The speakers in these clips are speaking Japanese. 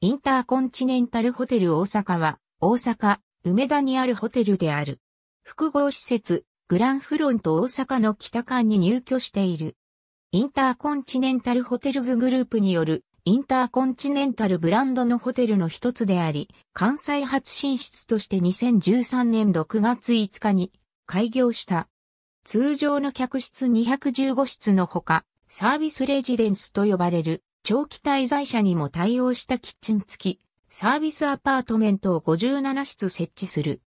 インターコンチネンタルホテル大阪は、大阪、梅田にあるホテルである。複合施設、グランフロント大阪の北間に入居している。インターコンチネンタルホテルズグループによる、インターコンチネンタルブランドのホテルの一つであり、関西初進出として2013年6月5日に開業した。通常の客室215室のほか、サービスレジデンスと呼ばれる長期滞在者にも対応したキッチン付き、サービスアパートメントを57室設置する。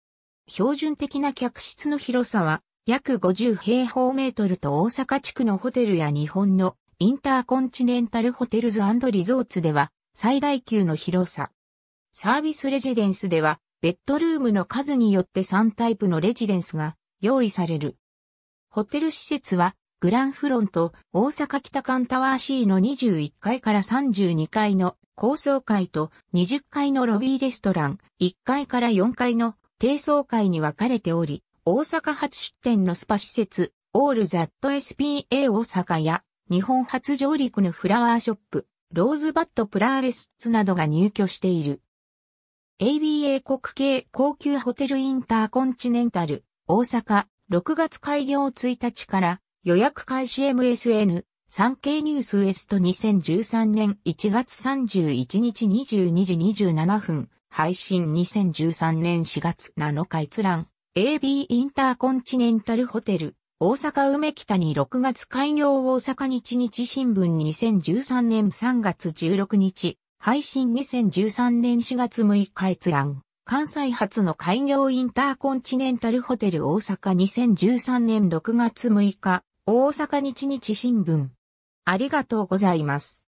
標準的な客室の広さは約50平方メートルと大阪地区のホテルや日本のインターコンチネンタルホテルズリゾーツでは最大級の広さ。サービスレジデンスではベッドルームの数によって3タイプのレジデンスが用意される。ホテル施設はグランフロント、大阪北館タワー C の21階から32階の高層階と20階のロビーレストラン、1階から4階の低層階に分かれており、大阪初出店のスパ施設、オールザット SPA 大阪や、日本初上陸のフラワーショップ、ローズバットプラーレスツなどが入居している。ABA 国系高級ホテルインターコンチネンタル、大阪、6月開業1日から予約開始 MSN、産経ニュースウエスト2013年1月31日22時27分、配信2013年4月7日閲覧、AB インターコンチネンタルホテル、大阪梅北に6月開業大阪日日新聞2013年3月16日、配信2013年4月6日閲覧。関西発の開業インターコンチネンタルホテル大阪2013年6月6日、大阪日日新聞。ありがとうございます。